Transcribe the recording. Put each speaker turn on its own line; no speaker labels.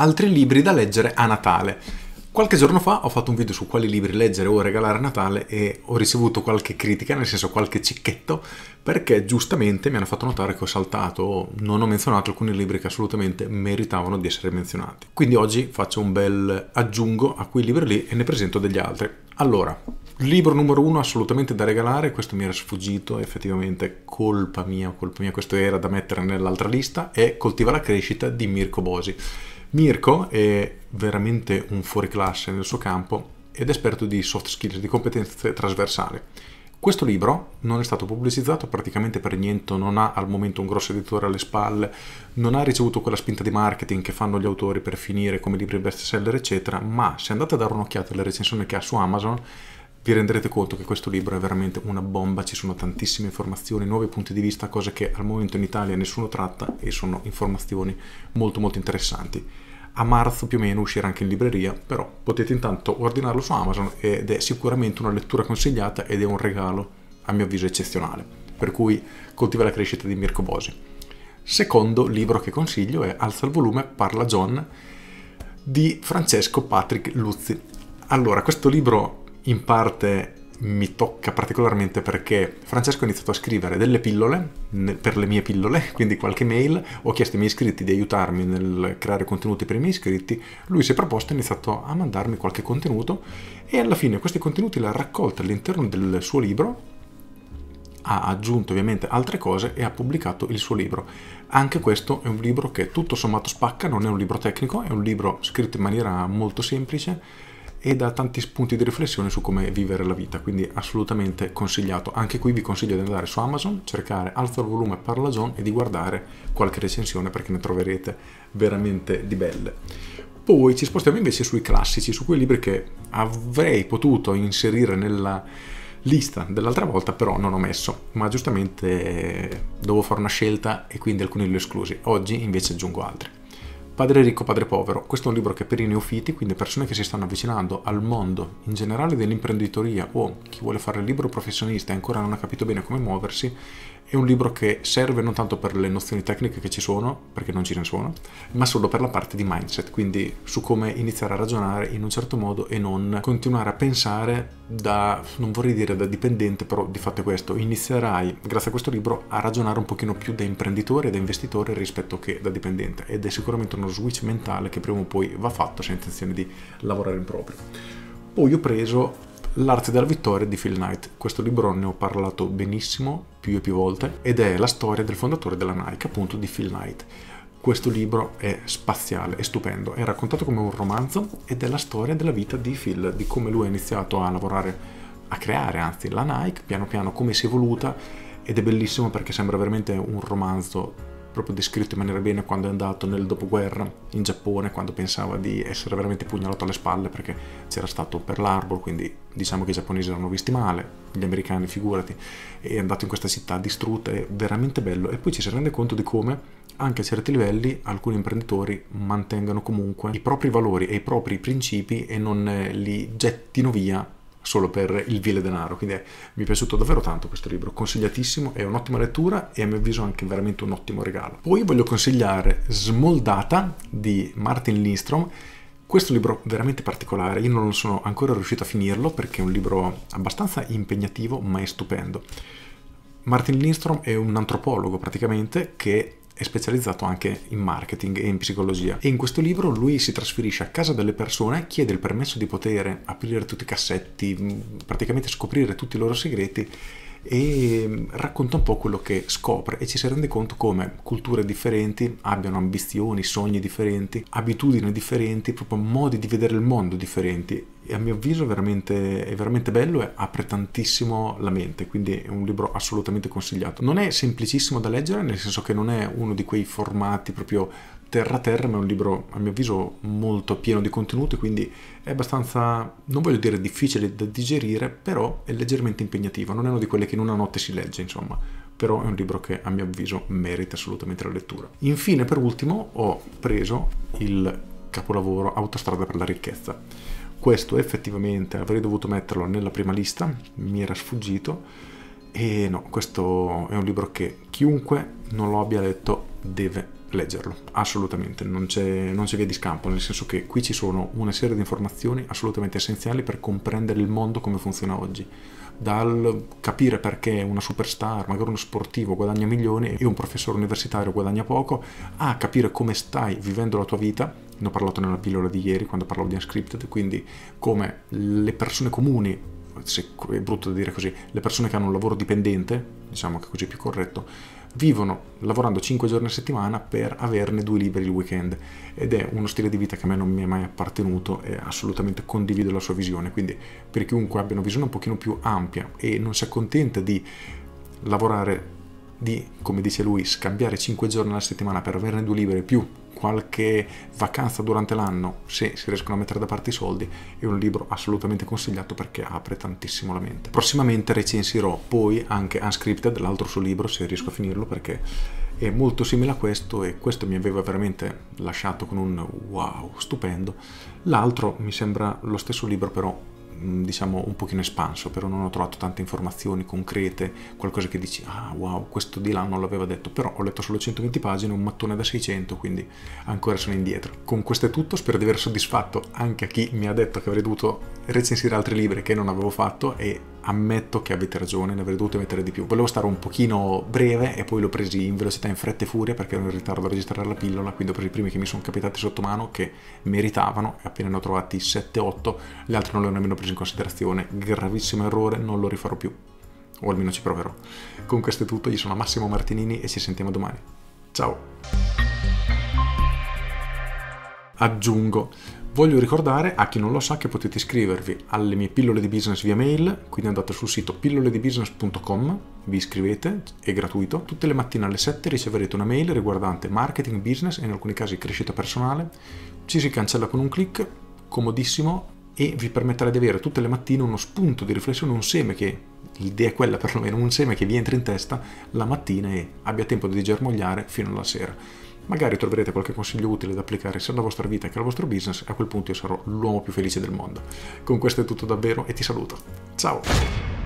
altri libri da leggere a Natale. Qualche giorno fa ho fatto un video su quali libri leggere o regalare a Natale e ho ricevuto qualche critica, nel senso qualche cicchetto, perché giustamente mi hanno fatto notare che ho saltato, o non ho menzionato alcuni libri che assolutamente meritavano di essere menzionati. Quindi oggi faccio un bel aggiungo a quei libri lì e ne presento degli altri. Allora, libro numero uno assolutamente da regalare, questo mi era sfuggito, effettivamente colpa mia, colpa mia, questo era da mettere nell'altra lista, è Coltiva la crescita di Mirko Bosi. Mirko è veramente un fuoriclasse nel suo campo ed esperto di soft skills, di competenze trasversali. Questo libro non è stato pubblicizzato praticamente per niente, non ha al momento un grosso editore alle spalle, non ha ricevuto quella spinta di marketing che fanno gli autori per finire come libri best seller, eccetera, ma se andate a dare un'occhiata alle recensioni che ha su Amazon, vi renderete conto che questo libro è veramente una bomba, ci sono tantissime informazioni, nuovi punti di vista, cose che al momento in Italia nessuno tratta e sono informazioni molto molto interessanti. A marzo più o meno uscirà anche in libreria, però potete intanto ordinarlo su Amazon ed è sicuramente una lettura consigliata ed è un regalo a mio avviso eccezionale. Per cui Coltiva la crescita di Mirko Bosi. Secondo libro che consiglio è Alza il volume, parla John di Francesco Patrick Luzzi. Allora, questo libro in parte mi tocca particolarmente perché Francesco ha iniziato a scrivere delle pillole per le mie pillole, quindi qualche mail, ho chiesto ai miei iscritti di aiutarmi nel creare contenuti per i miei iscritti, lui si è proposto e ha iniziato a mandarmi qualche contenuto e alla fine questi contenuti li ha raccolti all'interno del suo libro, ha aggiunto ovviamente altre cose e ha pubblicato il suo libro. Anche questo è un libro che tutto sommato spacca, non è un libro tecnico, è un libro scritto in maniera molto semplice e da tanti spunti di riflessione su come vivere la vita, quindi assolutamente consigliato. Anche qui vi consiglio di andare su Amazon, cercare Alza il volume Parla Zone e di guardare qualche recensione perché ne troverete veramente di belle. Poi ci spostiamo invece sui classici, su quei libri che avrei potuto inserire nella lista dell'altra volta, però non ho messo, ma giustamente eh, dovevo fare una scelta e quindi alcuni li ho esclusi. Oggi invece aggiungo altri. Padre ricco, padre povero. Questo è un libro che per i neofiti, quindi persone che si stanno avvicinando al mondo in generale dell'imprenditoria o chi vuole fare il libro professionista e ancora non ha capito bene come muoversi, è un libro che serve non tanto per le nozioni tecniche che ci sono, perché non ce ne sono, ma solo per la parte di mindset, quindi su come iniziare a ragionare in un certo modo e non continuare a pensare da, non vorrei dire da dipendente, però di fatto è questo, inizierai grazie a questo libro a ragionare un pochino più da imprenditore e da investitore rispetto che da dipendente ed è sicuramente uno switch mentale che prima o poi va fatto se hai intenzione di lavorare in proprio. Poi ho preso L'arte della vittoria di Phil Knight. Questo libro ne ho parlato benissimo più e più volte ed è la storia del fondatore della Nike, appunto di Phil Knight. Questo libro è spaziale, è stupendo, è raccontato come un romanzo ed è la storia della vita di Phil, di come lui ha iniziato a lavorare, a creare anzi la Nike, piano piano come si è evoluta ed è bellissimo perché sembra veramente un romanzo proprio descritto in maniera bene quando è andato nel dopoguerra in Giappone, quando pensava di essere veramente pugnalato alle spalle perché c'era stato per Harbor, quindi diciamo che i giapponesi erano visti male, gli americani figurati, è andato in questa città distrutta, è veramente bello. E poi ci si rende conto di come anche a certi livelli alcuni imprenditori mantengano comunque i propri valori e i propri principi e non eh, li gettino via solo per il vile denaro. Quindi è, mi è piaciuto davvero tanto questo libro, consigliatissimo, è un'ottima lettura e a mio avviso anche veramente un ottimo regalo. Poi voglio consigliare Smoldata di Martin Lindstrom. Questo libro veramente particolare, io non sono ancora riuscito a finirlo perché è un libro abbastanza impegnativo ma è stupendo. Martin Lindstrom è un antropologo praticamente che è specializzato anche in marketing e in psicologia e in questo libro lui si trasferisce a casa delle persone, chiede il permesso di poter aprire tutti i cassetti, mm, praticamente scoprire tutti i loro segreti e mm, racconta un po' quello che scopre e ci si rende conto come culture differenti abbiano ambizioni, sogni differenti, abitudini differenti, proprio modi di vedere il mondo differenti e a mio avviso è veramente, è veramente bello e apre tantissimo la mente, quindi è un libro assolutamente consigliato. Non è semplicissimo da leggere, nel senso che non è uno di quei formati proprio terra-terra, ma è un libro a mio avviso molto pieno di contenuti, quindi è abbastanza, non voglio dire difficile da digerire, però è leggermente impegnativo, non è uno di quelli che in una notte si legge, insomma, però è un libro che a mio avviso merita assolutamente la lettura. Infine, per ultimo, ho preso il capolavoro Autostrada per la ricchezza questo effettivamente avrei dovuto metterlo nella prima lista, mi era sfuggito e no, questo è un libro che chiunque non lo abbia letto deve leggerlo, assolutamente, non c'è, non c'è via di scampo, nel senso che qui ci sono una serie di informazioni assolutamente essenziali per comprendere il mondo come funziona oggi dal capire perché una superstar, magari uno sportivo guadagna milioni e un professore universitario guadagna poco, a capire come stai vivendo la tua vita, ne ho parlato nella pillola di ieri quando parlavo di Unscripted, quindi come le persone comuni, se è brutto da dire così, le persone che hanno un lavoro dipendente, diciamo che così è più corretto, vivono lavorando 5 giorni a settimana per averne due liberi il weekend ed è uno stile di vita che a me non mi è mai appartenuto e assolutamente condivido la sua visione, quindi per chiunque abbia una visione un pochino più ampia e non si accontenta di lavorare di, come dice lui, scambiare 5 giorni alla settimana per averne due liberi più qualche vacanza durante l'anno, se si riescono a mettere da parte i soldi, è un libro assolutamente consigliato perché apre tantissimo la mente. Prossimamente recensirò poi anche Unscripted, l'altro suo libro, se riesco a finirlo perché è molto simile a questo e questo mi aveva veramente lasciato con un wow stupendo. L'altro mi sembra lo stesso libro però Mm, diciamo un pochino espanso, però non ho trovato tante informazioni concrete, qualcosa che dici ah wow, questo di là non l'aveva detto, però ho letto solo 120 pagine, un mattone da 600, quindi ancora sono indietro. Con questo è tutto, spero di aver soddisfatto anche a chi mi ha detto che avrei dovuto recensire altri libri che non avevo fatto e ammetto che avete ragione, ne avrei dovuto mettere di più. Volevo stare un pochino breve e poi l'ho presi in velocità in fretta e furia perché ero in ritardo a registrare la pillola, quindi ho preso i primi che mi sono capitati sotto mano che meritavano e appena ne ho trovati 7-8, gli altri non li ho nemmeno presi in considerazione. Gravissimo errore, non lo rifarò più. O almeno ci proverò. Con questo è tutto, io sono Massimo Martinini e ci sentiamo domani. Ciao! Aggiungo Voglio ricordare a chi non lo sa che potete iscrivervi alle mie pillole di business via mail, quindi andate sul sito pilloledibusiness.com, vi iscrivete, è gratuito. Tutte le mattine alle 7 riceverete una mail riguardante marketing, business e in alcuni casi crescita personale. Ci si cancella con un clic, comodissimo, e vi permetterà di avere tutte le mattine uno spunto di riflessione, un seme che, l'idea è quella perlomeno, un seme che vi entra in testa la mattina e abbia tempo di germogliare fino alla sera. Magari troverete qualche consiglio utile da applicare sia alla vostra vita che al vostro business e a quel punto io sarò l'uomo più felice del mondo. Con questo è tutto davvero e ti saluto. Ciao!